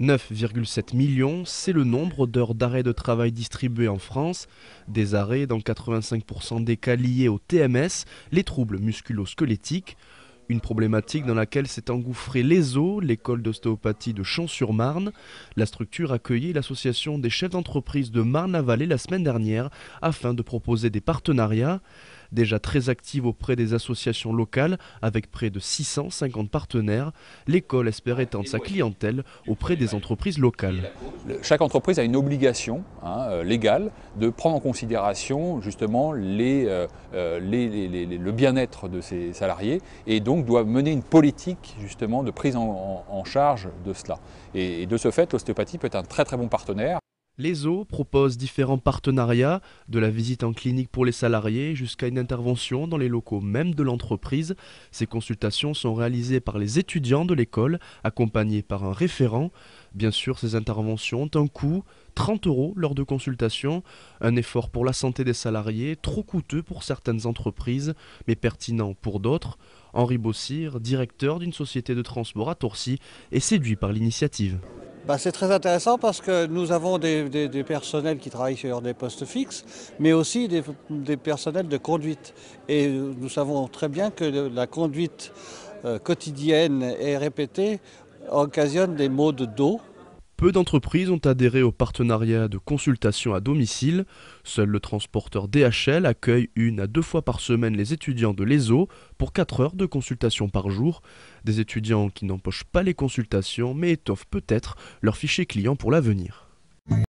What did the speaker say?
9,7 millions, c'est le nombre d'heures d'arrêt de travail distribuées en France. Des arrêts dans 85% des cas liés au TMS, les troubles musculo-squelettiques. Une problématique dans laquelle s'est engouffré l'ESO, l'école d'ostéopathie de Champs-sur-Marne. La structure accueillit l'association des chefs d'entreprise de Marne-la-Vallée la semaine dernière afin de proposer des partenariats. Déjà très active auprès des associations locales, avec près de 650 partenaires, l'école espère étendre sa clientèle auprès des entreprises locales. Chaque entreprise a une obligation hein, euh, légale de prendre en considération justement euh, euh, le bien-être de ses salariés et donc doit mener une politique justement de prise en, charge de cela. et de ce fait, l'ostéopathie peut être un très très bon partenaire. Les eaux proposent différents partenariats, de la visite en clinique pour les salariés jusqu'à une intervention dans les locaux même de l'entreprise. Ces consultations sont réalisées par les étudiants de l'école, accompagnés par un référent. Bien sûr, ces interventions ont un coût, 30 euros lors de consultation. un effort pour la santé des salariés, trop coûteux pour certaines entreprises, mais pertinent pour d'autres. Henri Bossir, directeur d'une société de transport à Torcy, est séduit par l'initiative. Bah, c'est très intéressant parce que nous avons des, personnels qui travaillent sur des postes fixes, mais aussi des, des personnels de conduite. Et nous savons très bien que la conduite euh, quotidienne et répétée occasionne des maux de dos peu d'entreprises ont adhéré au partenariat de consultation à domicile. Seul le transporteur DHL accueille une à deux fois par semaine les étudiants de l'ESO pour 4 heures de consultation par jour. Des étudiants qui n'empochent pas les consultations mais étoffent peut-être leur fichier client pour l'avenir.